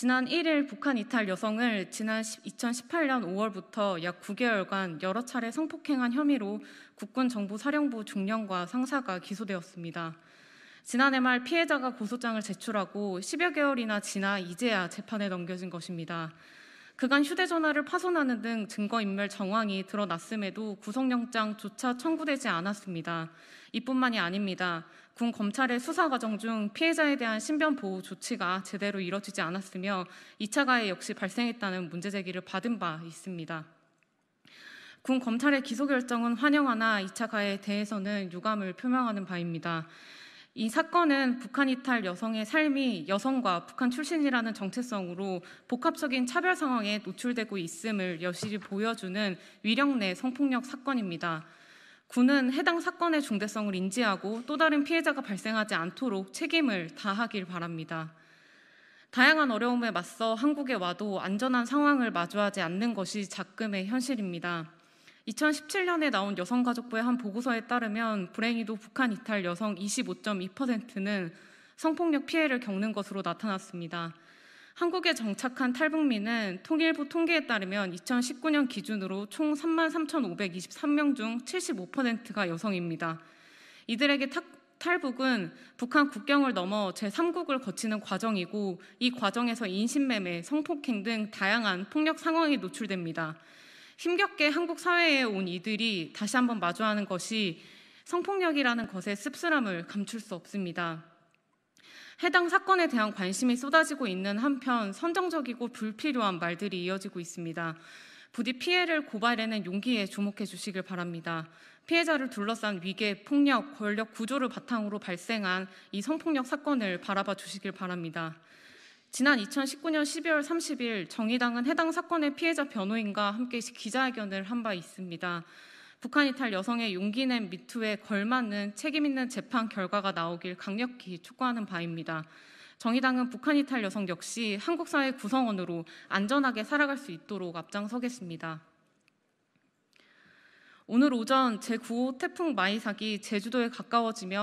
지난 1일 북한 이탈 여성을 지난 2018년 5월부터 약 9개월간 여러 차례 성폭행한 혐의로 국군 정보사령부 중령과 상사가 기소되었습니다. 지난해 말 피해자가 고소장을 제출하고 10여 개월이나 지나 이제야 재판에 넘겨진 것입니다. 그간 휴대전화를 파손하는 등 증거인멸 정황이 드러났음에도 구속영장조차 청구되지 않았습니다. 이뿐만이 아닙니다. 군 검찰의 수사 과정 중 피해자에 대한 신변 보호 조치가 제대로 이뤄지지 않았으며 2차 가해 역시 발생했다는 문제 제기를 받은 바 있습니다. 군 검찰의 기소 결정은 환영하나 2차 가해에 대해서는 유감을 표명하는 바입니다. 이 사건은 북한 이탈 여성의 삶이 여성과 북한 출신이라는 정체성으로 복합적인 차별 상황에 노출되고 있음을 여실히 보여주는 위령 내 성폭력 사건입니다. 군은 해당 사건의 중대성을 인지하고 또 다른 피해자가 발생하지 않도록 책임을 다하길 바랍니다. 다양한 어려움에 맞서 한국에 와도 안전한 상황을 마주하지 않는 것이 작금의 현실입니다. 2017년에 나온 여성가족부의 한 보고서에 따르면 불행히도 북한 이탈 여성 25.2%는 성폭력 피해를 겪는 것으로 나타났습니다. 한국에 정착한 탈북민은 통일부 통계에 따르면 2019년 기준으로 총 33,523명 중 75%가 여성입니다. 이들에게 타, 탈북은 북한 국경을 넘어 제3국을 거치는 과정이고 이 과정에서 인신매매, 성폭행 등 다양한 폭력 상황에 노출됩니다. 힘겹게 한국 사회에 온 이들이 다시 한번 마주하는 것이 성폭력이라는 것의 씁쓸함을 감출 수 없습니다. 해당 사건에 대한 관심이 쏟아지고 있는 한편 선정적이고 불필요한 말들이 이어지고 있습니다. 부디 피해를 고발해낸 용기에 주목해 주시길 바랍니다. 피해자를 둘러싼 위계, 폭력, 권력 구조를 바탕으로 발생한 이 성폭력 사건을 바라봐 주시길 바랍니다. 지난 2019년 12월 30일 정의당은 해당 사건의 피해자 변호인과 함께 기자회견을 한 바 있습니다. 북한 이탈 여성의 용기낸 미투에 걸맞는 책임있는 재판 결과가 나오길 강력히 촉구하는 바입니다. 정의당은 북한 이탈 여성 역시 한국 사회 구성원으로 안전하게 살아갈 수 있도록 앞장서겠습니다. 오늘 오전 제9호 태풍 마이삭이 제주도에 가까워지며